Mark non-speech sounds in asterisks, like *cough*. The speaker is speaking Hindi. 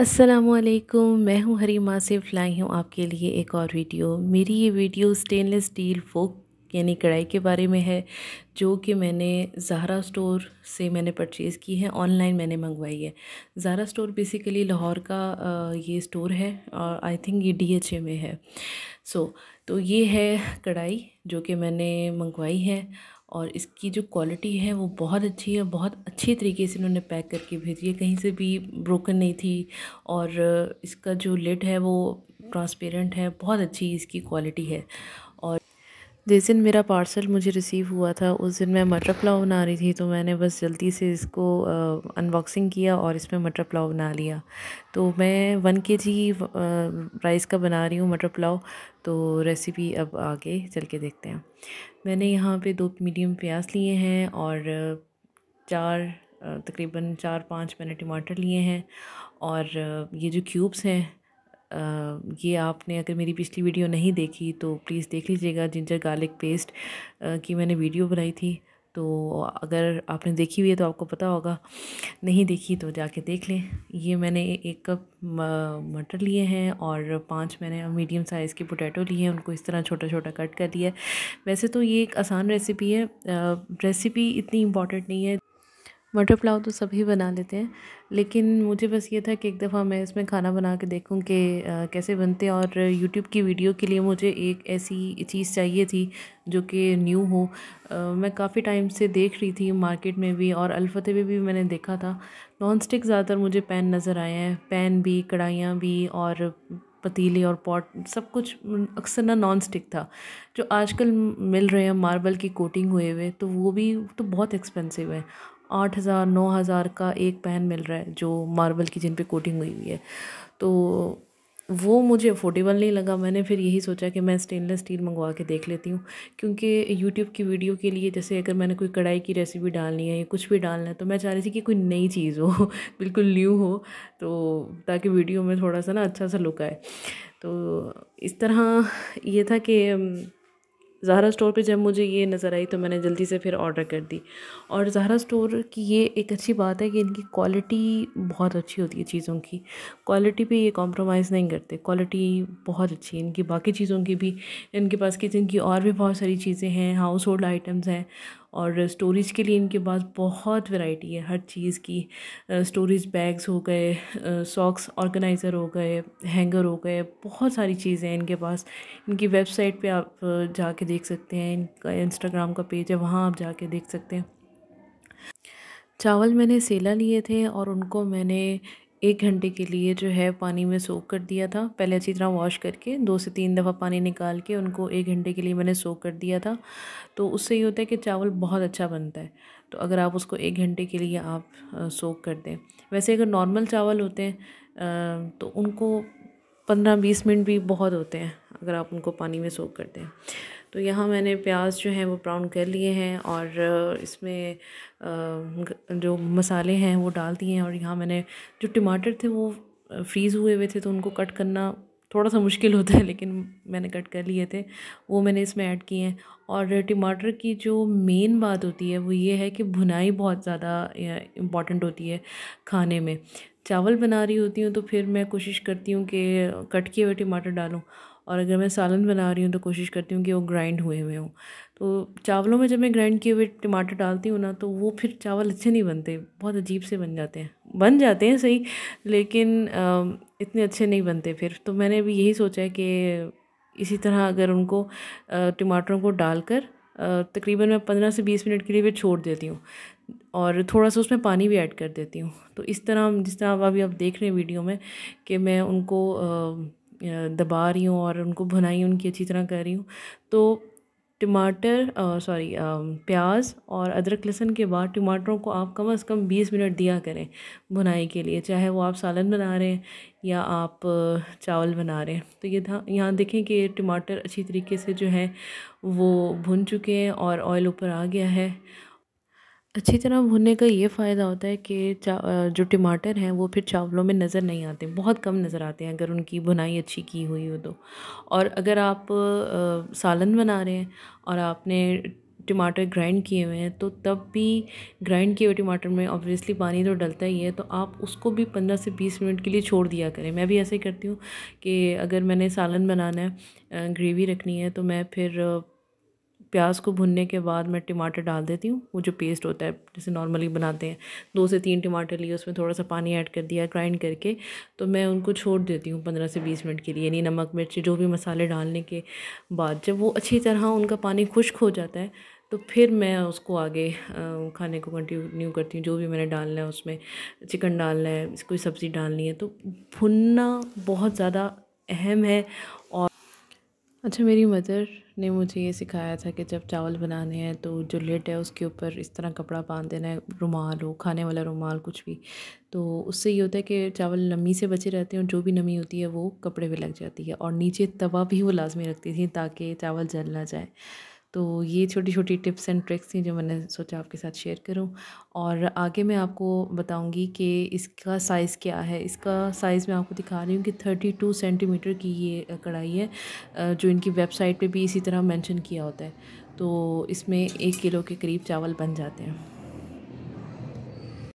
असलकुम मैं हूं हरीमा से फ्लाई हूं आपके लिए एक और वीडियो मेरी ये वीडियो स्टेनलेस स्टील फोक यानी कढ़ाई के बारे में है जो कि मैंने जहरा स्टोर से मैंने परचेज़ की है ऑनलाइन मैंने मंगवाई है जहरा स्टोर बेसिकली लाहौर का ये स्टोर है और आई थिंक ये डीएचए में है सो so, तो ये है कढ़ाई जो कि मैंने मंगवाई है और इसकी जो क्वालिटी है वो बहुत अच्छी है बहुत अच्छे तरीके से इन्होंने पैक करके भेजी है कहीं से भी ब्रोकन नहीं थी और इसका जो लिड है वो ट्रांसपेरेंट है बहुत अच्छी इसकी क्वालिटी है और जिस दिन मेरा पार्सल मुझे रिसीव हुआ था उस दिन मैं मटर पुलाव बना रही थी तो मैंने बस जल्दी से इसको अनबॉक्सिंग किया और इसमें मटर पुलाव बना लिया तो मैं वन के जी राइस का बना रही हूँ मटर पुलाव तो रेसिपी अब आगे चल के देखते हैं मैंने यहाँ पे दो मीडियम प्याज लिए हैं और चार तकरीबन चार पाँच मैंने टमाटर लिए हैं और ये जो क्यूब्स हैं ये आपने अगर मेरी पिछली वीडियो नहीं देखी तो प्लीज़ देख लीजिएगा जिंजर गार्लिक पेस्ट की मैंने वीडियो बनाई थी तो अगर आपने देखी हुई है तो आपको पता होगा नहीं देखी तो जाके देख लें ये मैंने एक कप मटर लिए हैं और पांच मैंने मीडियम साइज़ के पोटैटो लिए हैं उनको इस तरह छोटा छोटा कट कर दिया वैसे तो ये एक आसान रेसिपी है रेसिपी इतनी इम्पॉर्टेंट नहीं है मटर पुलाव तो सभी बना लेते हैं लेकिन मुझे बस ये था कि एक दफ़ा मैं इसमें खाना बना के देखूँ कि कैसे बनते हैं और यूट्यूब की वीडियो के लिए मुझे एक ऐसी चीज़ चाहिए थी जो कि न्यू हो आ, मैं काफ़ी टाइम से देख रही थी मार्केट में भी और अलफते में भी, भी मैंने देखा था नॉन स्टिक ज़्यादातर मुझे पैन नज़र आए हैं पैन भी कढ़ाइयाँ भी और पतीले और पॉट सब कुछ अक्सर ना नॉन स्टिक था जो आजकल मिल रहे हैं मार्बल की कोटिंग हुए हुए तो वो भी तो बहुत एक्सपेंसिव है आठ हज़ार नौ हज़ार का एक पेन मिल रहा है जो मार्बल की जिन पे कोटिंग हुई हुई है तो वो मुझे अफोर्डेबल नहीं लगा मैंने फिर यही सोचा कि मैं स्टेनलेस स्टील मंगवा के देख लेती हूँ क्योंकि यूट्यूब की वीडियो के लिए जैसे अगर मैंने कोई कढ़ाई की रेसिपी डालनी है या कुछ भी डालना है तो मैं चाह रही थी कि कोई नई चीज़ हो *laughs* बिल्कुल न्यू हो तो ताकि वीडियो में थोड़ा सा ना अच्छा सा लुक आए तो इस तरह ये था कि जहरा स्टोर पे जब मुझे ये नज़र आई तो मैंने जल्दी से फिर ऑर्डर कर दी और जहरा स्टोर की ये एक अच्छी बात है कि इनकी क्वालिटी बहुत अच्छी होती है चीज़ों की क्वालिटी पे ये कॉम्प्रोमाइज़ नहीं करते क्वालिटी बहुत अच्छी है इनकी बाकी चीज़ों की भी इनके पास किचन की और भी बहुत सारी चीज़ें हैं हाउस होल्ड आइटम्स हैं और स्टोरेज के लिए इनके पास बहुत वैरायटी है हर चीज़ की स्टोरेज बैग्स हो गए सॉक्स ऑर्गेनाइज़र हो गए हैंगर हो गए बहुत सारी चीज़ें हैं इनके पास इनकी वेबसाइट पे आप जाके देख सकते हैं इनका इंस्टाग्राम का पेज है वहाँ आप जाके देख सकते हैं चावल मैंने सेला लिए थे और उनको मैंने एक घंटे के लिए जो है पानी में सोख कर दिया था पहले अच्छी तरह वॉश करके दो से तीन दफ़ा पानी निकाल के उनको एक घंटे के लिए मैंने सोक कर दिया था तो उससे ये होता है कि चावल बहुत अच्छा बनता है तो अगर आप उसको एक घंटे के लिए आप सोख कर दें वैसे अगर नॉर्मल चावल होते हैं तो उनको पंद्रह बीस मिनट भी बहुत होते हैं अगर आप उनको पानी में सोख कर दें तो यहाँ मैंने प्याज जो है वो ब्राउन कर लिए हैं और इसमें जो मसाले हैं वो डाल दिए हैं और यहाँ मैंने जो टमाटर थे वो फ्रीज़ हुए हुए थे तो उनको कट करना थोड़ा सा मुश्किल होता है लेकिन मैंने कट कर लिए थे वो मैंने इसमें ऐड किए हैं और टमाटर की जो मेन बात होती है वो ये है कि भुनाई बहुत ज़्यादा इम्पॉर्टेंट होती है खाने में चावल बना रही होती हूँ तो फिर मैं कोशिश करती हूँ कि कट किए हुए टमाटर डालूँ और अगर मैं सालन बना रही हूँ तो कोशिश करती हूँ कि वो ग्राइंड हुए हुए हों तो चावलों में जब मैं ग्राइंड किए हुए टमाटर डालती हूँ ना तो वो फिर चावल अच्छे नहीं बनते बहुत अजीब से बन जाते हैं बन जाते हैं सही लेकिन इतने अच्छे नहीं बनते फिर तो मैंने अभी यही सोचा है कि इसी तरह अगर उनको टमाटरों को डालकर तकरीबन मैं पंद्रह से बीस मिनट के लिए भी छोड़ देती हूँ और थोड़ा सा उसमें पानी भी ऐड कर देती हूँ तो इस तरह जिस तरह अभी आप देख रहे हैं वीडियो में कि मैं उनको दबा रही हूँ और उनको भुनाई उनकी अच्छी तरह कर रही हूँ तो टमाटर सॉरी प्याज और अदरक लहसुन के बाद टमाटरों को आप कम से कम बीस मिनट दिया करें भुनाई के लिए चाहे वो आप सालन बना रहे हैं या आप चावल बना रहे हैं तो ये था यहाँ देखें कि टमाटर अच्छी तरीके से जो है वो भुन चुके हैं और ऑयल ऊपर आ गया है अच्छी तरह भुनने का ये फ़ायदा होता है कि जो टमाटर हैं वो फिर चावलों में नज़र नहीं आते बहुत कम नज़र आते हैं अगर उनकी भुनाई अच्छी की हुई हो तो और अगर आप सालन बना रहे हैं और आपने टमाटर ग्राइंड किए हुए हैं तो तब भी ग्राइंड किए हुए टमाटर में ऑब्वियसली पानी तो डलता ही है तो आप उसको भी पंद्रह से बीस मिनट के लिए छोड़ दिया करें मैं भी ऐसे ही करती हूँ कि अगर मैंने सालन बनाना है ग्रेवी रखनी है तो मैं फिर प्याज को भुनने के बाद मैं टमाटर डाल देती हूँ वो जो पेस्ट होता है जैसे नॉर्मली बनाते हैं दो से तीन टमाटर लिए उसमें थोड़ा सा पानी ऐड कर दिया ग्राइंड करके तो मैं उनको छोड़ देती हूँ पंद्रह से बीस मिनट के लिए यानी नमक मिर्ची जो भी मसाले डालने के बाद जब वो अच्छी तरह उनका पानी खुश्क हो जाता है तो फिर मैं उसको आगे खाने को कंटिन्यू करती हूँ जो भी मैंने डालना है उसमें चिकन डालना है कोई सब्ज़ी डालनी है तो भुनना बहुत ज़्यादा अहम है और अच्छा मेरी मदर ने मुझे ये सिखाया था कि जब चावल बनाने हैं तो जो लेट है उसके ऊपर इस तरह कपड़ा बांध देना है रुमाल हो खाने वाला रुमाल कुछ भी तो उससे ये होता है कि चावल नमी से बचे रहते हैं और जो भी नमी होती है वो कपड़े पे लग जाती है और नीचे तवा भी वो लाजमी रखती थी ताकि चावल जल ना जाए तो ये छोटी छोटी टिप्स एंड ट्रिक्स थी जो मैंने सोचा आपके साथ शेयर करूँ और आगे मैं आपको बताऊँगी कि इसका साइज़ क्या है इसका साइज़ मैं आपको दिखा रही हूँ कि थर्टी टू सेंटीमीटर की ये कढ़ाई है जो इनकी वेबसाइट पर भी इसी तरह मैंशन किया होता है तो इसमें एक किलो के करीब चावल बन जाते हैं